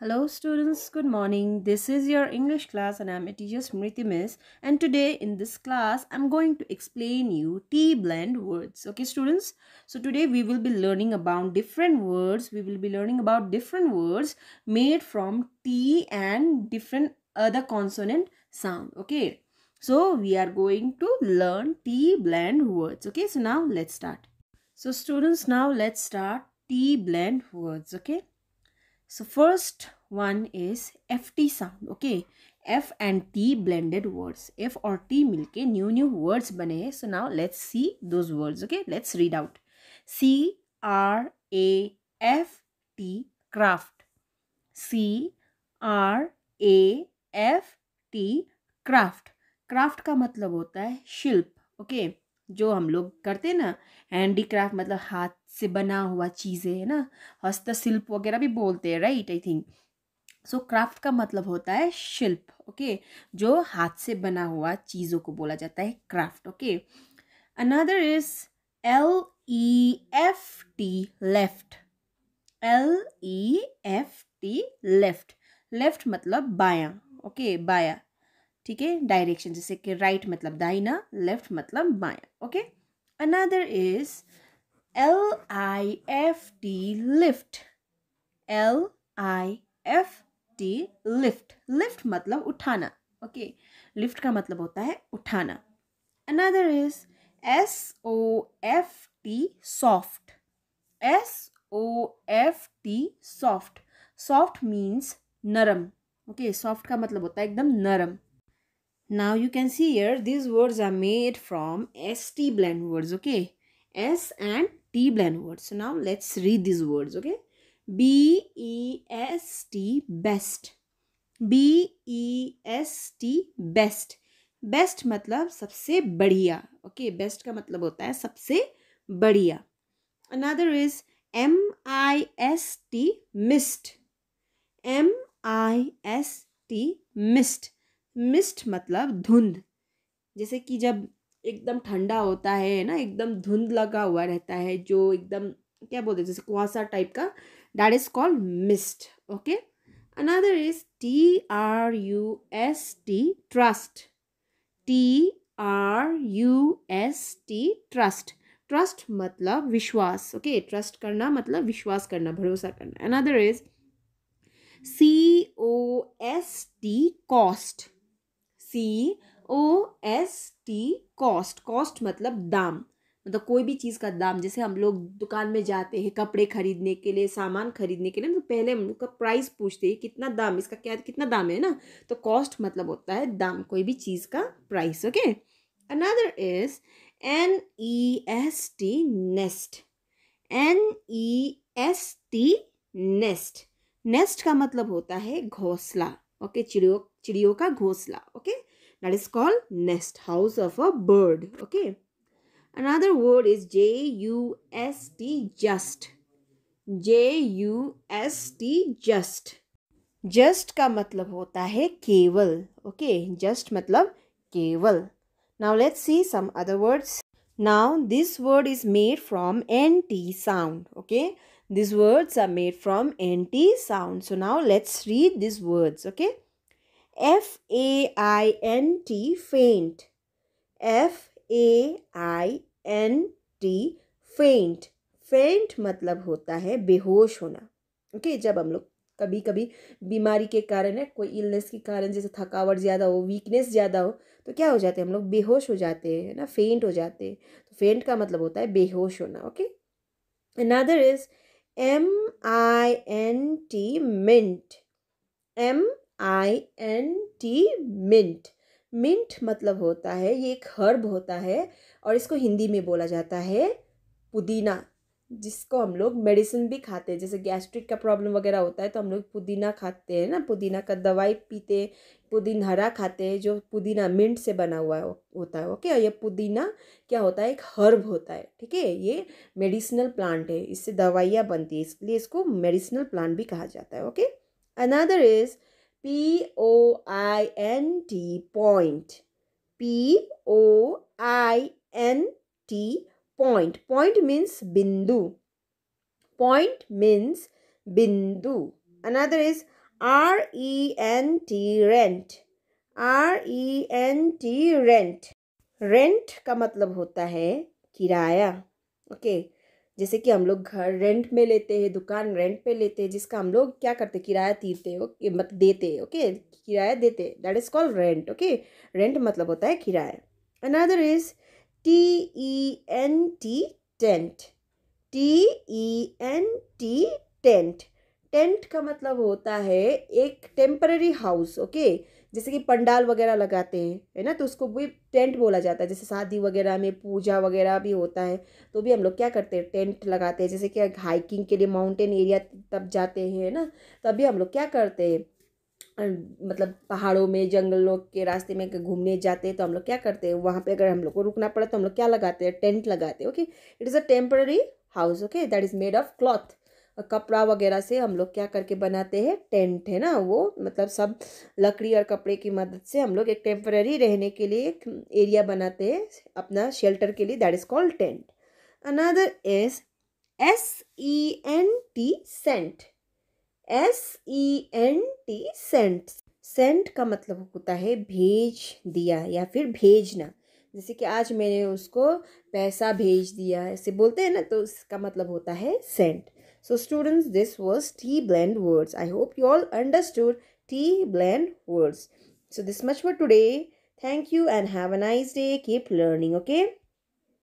Hello students, good morning. This is your English class and I'm a teacher Smriti Miss. And today in this class, I'm going to explain you T-blend words. Okay students, so today we will be learning about different words. We will be learning about different words made from T and different other consonant sound. Okay, so we are going to learn T-blend words. Okay, so now let's start. So students, now let's start T-blend words. Okay. so first one is ft sound okay f and t blended words f or t milke new new words bane hain so now let's see those words okay let's read out c r a f t craft c r a f t craft craft ka matlab hota hai shilp okay? जो हम लोग करते हैं ना handicraft मतलब हाथ से बना हुआ चीज़ें है ना हस्तशिल्प वगैरह भी बोलते हैं right I think so craft का मतलब होता है शिल्प ओके जो हाथ से बना हुआ चीज़ों को बोला जाता है craft okay another is L E F T left L E F T left left मतलब बायां ओके बायां ठीक है डायरेक्शन जैसे कि राइट right मतलब दाहिना लेफ्ट मतलब बाया okay another is L I F T lift L I F T lift lift मतलब उठाना ओके okay. लिफ्ट का मतलब होता है उठाना another is S O F T soft S O F T soft soft means नरम okay okay, soft का मतलब होता है एकदम नरम now you can see here these words are made from st blend words okay s and t blend words so now let's read these words okay b e s t best b e s t best best मतलब सबसे बढ़िया okay, best का मतलब होता है सबसे बढ़िया another is m i s t mist m i s t mist mist मतलब धुंध जैसे कि जब एकदम ठंडा होता है ना एकदम धुंध लगा हुआ रहता है जो एकदम क्या बोलते हैं जैसे कुहासा टाइप का that is called mist okay another is T R U S T trust T R U S T trust trust मतलब विश्वास ओके okay? ट्रस्ट करना मतलब विश्वास करना भरोसा करना another is C O S T cost C O S T cost cost मतलब दाम मतलब कोई भी चीज़ का दाम जैसे हम लोग दुकान में जाते हैं कपड़े खरीदने के लिए सामान खरीदने के लिए तो पहले हम लोग का प्राइस पूछते हैं कितना दाम इसका क्या कितना दाम है ना तो कॉस्ट मतलब होता है दाम कोई भी चीज़ का price okay another is N E S T nest N E S T nest nest का मतलब होता है घोंसला ओके चिड़ियों चिड़ियों का घोंसला that is called nest house of a bird okay another word is j u s t just j u s t just just ka matlab hota hai keval okay just matlab keval now let's see some other words now this word is made from nt sound okay these words are made from nt sound so now let's read these words okay F A I N T faint. F A I N T faint. फेंट मतलब होता है बेहोश होना okay okay, जब हम लोग कभी कभी बीमारी के कारण है कोई इलनेस के कारण जैसे थकावट ज़्यादा हो वीकनेस ज़्यादा हो तो क्या हो जाते हैं हम लोग बेहोश हो जाते हैं ना फेंट हो जाते हैं तो फेंट का मतलब होता है बेहोश होना okay another is M I N T mint M I N T mint mint मतलब होता है ये एक हर्ब होता है और इसको हिंदी में बोला जाता है पुदीना जिसको हम लोग मेडिसिन भी खाते हैं जैसे गैस्ट्रिक का प्रॉब्लम वगैरह होता है तो हम लोग पुदीना खाते हैं ना पुदीना का दवाई पीते पुदीन हरा खाते हैं जो पुदीना मिंट से बना हुआ होता है ओके ये पुदीना क्या होता है एक हर्ब होता है ठीक है ये मेडिसिनल प्लांट है इससे दवाइयाँ बनती है इसलिए इसको मेडिसिनल प्लांट भी कहा जाता है okay another is P O I N T point P O I N T point point means बिंदु पॉइंट मीन्स बिंदु another is R E N T rent R E N T rent rent का मतलब होता है किराया okay okay. जैसे कि हम लोग घर रेंट में लेते हैं दुकान रेंट पे लेते हैं जिसका हम लोग क्या करते किराया तीरते हो मत देते ओके किराया देते that is called rent okay rent मतलब होता है किराया another is T E N T tent T E N T tent tent का मतलब होता है एक टेम्पररी हाउस ओके okay? जैसे कि पंडाल वगैरह लगाते हैं है ना तो उसको भी टेंट बोला जाता है जैसे शादी वगैरह में पूजा वगैरह भी होता है तो भी हम लोग क्या करते हैं टेंट लगाते हैं जैसे कि हाइकिंग के लिए माउंटेन एरिया तब जाते हैं है ना तभी हम लोग क्या करते हैं मतलब पहाड़ों में जंगलों के रास्ते में घूमने जाते हैं तो हम लोग क्या करते हैं वहाँ पे अगर हम लोग को रुकना पड़े तो हम लोग क्या लगाते हैं टेंट लगाते हैं okay it is a temporary house okay that is made of cloth कपड़ा वगैरह से हम लोग क्या करके बनाते हैं टेंट है ना वो मतलब सब लकड़ी और कपड़े की मदद से हम लोग एक टेम्पररी रहने के लिए एक एरिया बनाते हैं अपना शेल्टर के लिए that is called tent another is S E N T sent S E N T sent sent का मतलब होता है भेज दिया या फिर भेजना जैसे कि आज मैंने उसको पैसा भेज दिया ऐसे बोलते हैं ना तो इसका मतलब होता है sent so students this was T blend words I hope you all understood T blend words so this much for today thank you and have a nice day keep learning okay